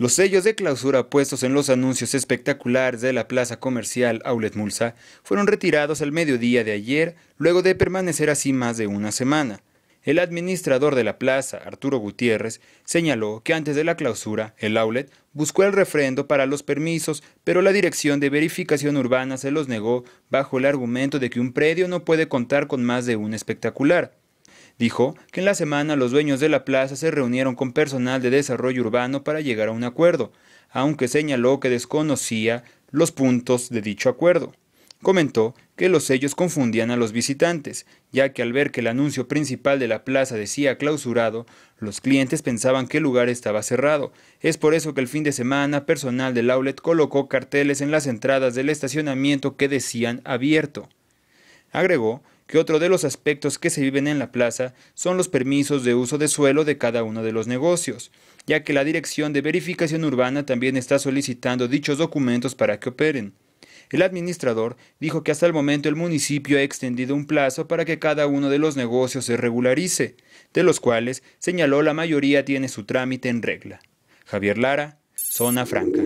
Los sellos de clausura puestos en los anuncios espectaculares de la plaza comercial Aulet Mulsa fueron retirados al mediodía de ayer, luego de permanecer así más de una semana. El administrador de la plaza, Arturo Gutiérrez, señaló que antes de la clausura, el Aulet buscó el refrendo para los permisos, pero la Dirección de Verificación Urbana se los negó bajo el argumento de que un predio no puede contar con más de un espectacular. Dijo que en la semana los dueños de la plaza se reunieron con personal de desarrollo urbano para llegar a un acuerdo, aunque señaló que desconocía los puntos de dicho acuerdo. Comentó que los sellos confundían a los visitantes, ya que al ver que el anuncio principal de la plaza decía clausurado, los clientes pensaban que el lugar estaba cerrado. Es por eso que el fin de semana personal del outlet colocó carteles en las entradas del estacionamiento que decían abierto. Agregó que otro de los aspectos que se viven en la plaza son los permisos de uso de suelo de cada uno de los negocios, ya que la Dirección de Verificación Urbana también está solicitando dichos documentos para que operen. El administrador dijo que hasta el momento el municipio ha extendido un plazo para que cada uno de los negocios se regularice, de los cuales señaló la mayoría tiene su trámite en regla. Javier Lara, Zona Franca.